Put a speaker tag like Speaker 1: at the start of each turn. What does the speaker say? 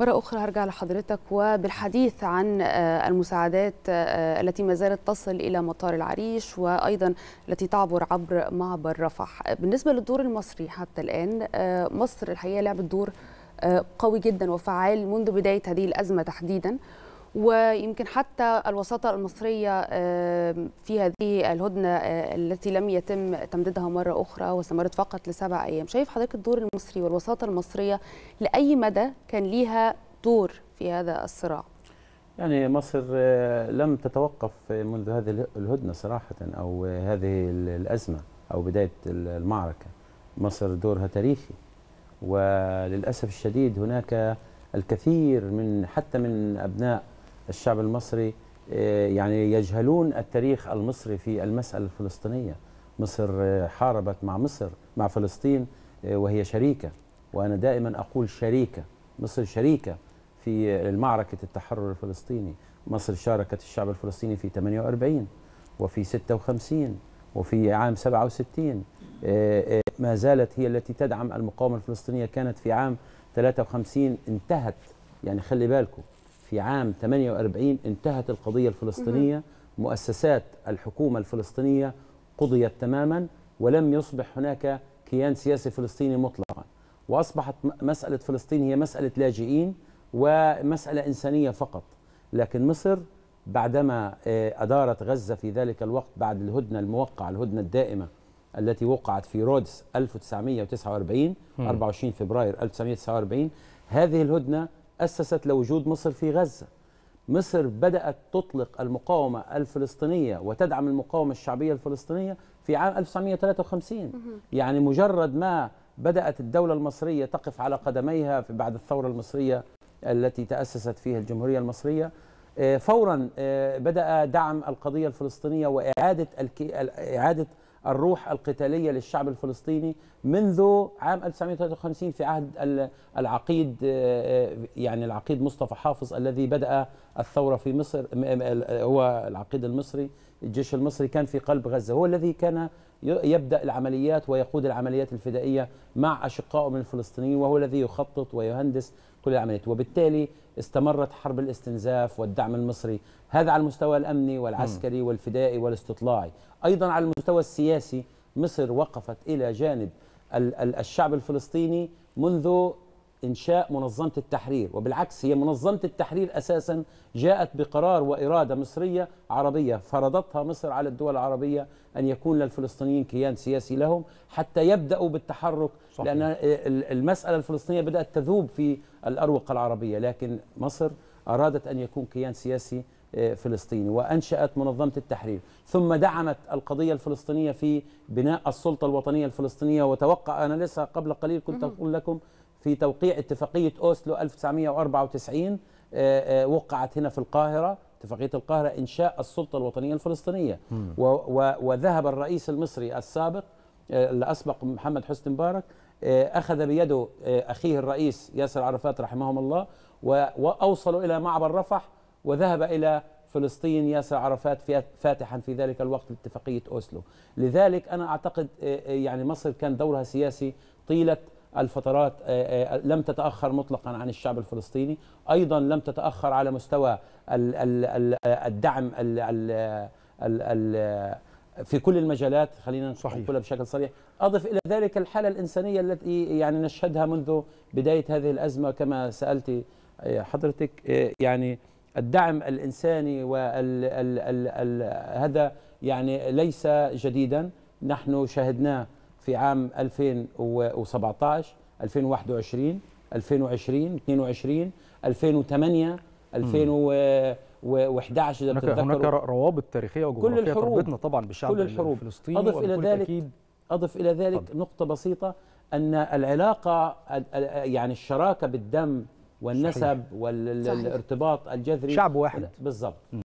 Speaker 1: مرة أخرى هرجع لحضرتك وبالحديث عن آه، المساعدات آه، آه، التي ما زالت تصل إلى مطار العريش وأيضا التي تعبر عبر معبر رفح بالنسبة للدور المصري حتى الآن مصر الحقيقة لعبت دور قوي جدا وفعال منذ بداية هذه الأزمة تحديدا ويمكن حتى الوساطة المصرية في هذه الهدنة آه، التي لم يتم تمديدها مرة أخرى واستمرت فقط لسبع أيام شايف حضرتك الدور المصري والوساطة المصرية لأي مدى كان ليها دور في هذا الصراع يعني مصر آه، لم تتوقف منذ هذه الهدنة صراحة أو آه، هذه الأزمة أو بداية المعركة مصر دورها تاريخي وللأسف الشديد هناك الكثير من حتى من أبناء الشعب المصري آه، يعني يجهلون التاريخ المصري في المسألة الفلسطينية مصر آه، حاربت مع مصر مع فلسطين آه، وهي شريكة وأنا دائما أقول شريكة مصر شريكة في معركة التحرر الفلسطيني مصر شاركت الشعب الفلسطيني في 48 وفي 56 وفي عام 67 ما زالت هي التي تدعم المقاومة الفلسطينية كانت في عام 53 انتهت يعني خلي بالكم في عام 48 انتهت القضية الفلسطينية مؤسسات الحكومة الفلسطينية قضيت تماما ولم يصبح هناك كيان سياسي فلسطيني مطلقا وأصبحت مسألة فلسطين هي مسألة لاجئين ومسألة إنسانية فقط لكن مصر بعدما آه، أدارت غزة في ذلك الوقت بعد الهدنة الموقعة الهدنة الدائمة التي وقعت في رودس 1949 24 فبراير 1949 هذه الهدنة أسست لوجود مصر في غزة مصر بدأت تطلق المقاومة الفلسطينية وتدعم المقاومة الشعبية الفلسطينية في عام 1953 يعني مجرد ما بدأت الدولة المصرية تقف على قدميها بعد الثورة المصرية التي تأسست فيها الجمهورية المصرية آه، فورا آه، بدأ دعم القضية الفلسطينية وإعادة إعادة الروح القتالية للشعب الفلسطيني منذ عام 1953 في عهد العقيد آه، آه، يعني العقيد مصطفى حافظ الذي بدأ الثورة في مصر هو العقيد المصري الجيش المصري كان في قلب غزة هو الذي كان يبدأ العمليات ويقود العمليات الفدائية مع أشقائه من الفلسطينيين وهو الذي يخطط ويهندس كل العمليات وبالتالي استمرت حرب الاستنزاف والدعم المصري هذا على المستوى الأمني والعسكري والفدائي والاستطلاعي أيضا على المستوى السياسي مصر وقفت إلى جانب الشعب الفلسطيني منذ إنشاء منظمة التحرير وبالعكس هي منظمة التحرير أساسا جاءت بقرار وإرادة مصرية عربية فرضتها مصر على الدول العربية أن يكون للفلسطينيين كيان سياسي لهم حتى يبدأوا بالتحرك صحيح. لأن المسألة الفلسطينية بدأت تذوب في الأروقة العربية لكن مصر أرادت أن يكون كيان سياسي آه، فلسطيني وأنشأت منظمة التحرير ثم دعمت القضية الفلسطينية في بناء السلطة الوطنية الفلسطينية وتوقع أنا لسه قبل قليل كنت أقول لكم في توقيع اتفاقية أوسلو 1994 آه، آه، وقعت هنا في القاهرة اتفاقية القاهرة إنشاء السلطة الوطنية الفلسطينية و و وذهب الرئيس المصري السابق آه، الأسبق محمد حسني مبارك أخذ بيده أخيه الرئيس ياسر عرفات رحمهم الله وأوصلوا إلى معبر رفح وذهب إلى فلسطين ياسر عرفات فاتحا في ذلك الوقت لاتفاقية أوسلو لذلك أنا أعتقد يعني مصر كان دورها سياسي طيلة الفترات آه، آه، لم تتأخر مطلقا عن الشعب الفلسطيني أيضا لم تتأخر على مستوى الدعم في كل المجالات خلينا نقولها بشكل صريح أضف إلى ذلك الحالة الإنسانية التي يعني نشهدها منذ بداية هذه الأزمة كما سألت آه، حضرتك يعني الدعم الإنساني وهذا يعني ليس جديدا نحن شاهدناه في عام 2017 2021 2020 22 2008 2011 اذا بتتذكر هناك روابط تاريخيه وجغرافيه تربطنا طبعا بالشعب كل الحروب الفلسطيني اضف الى ذلك اضف الى ذلك طبعا. نقطه بسيطه ان العلاقه يعني الشراكه بالدم والنسب صحيح. والارتباط الجذري شعب واحد بالضبط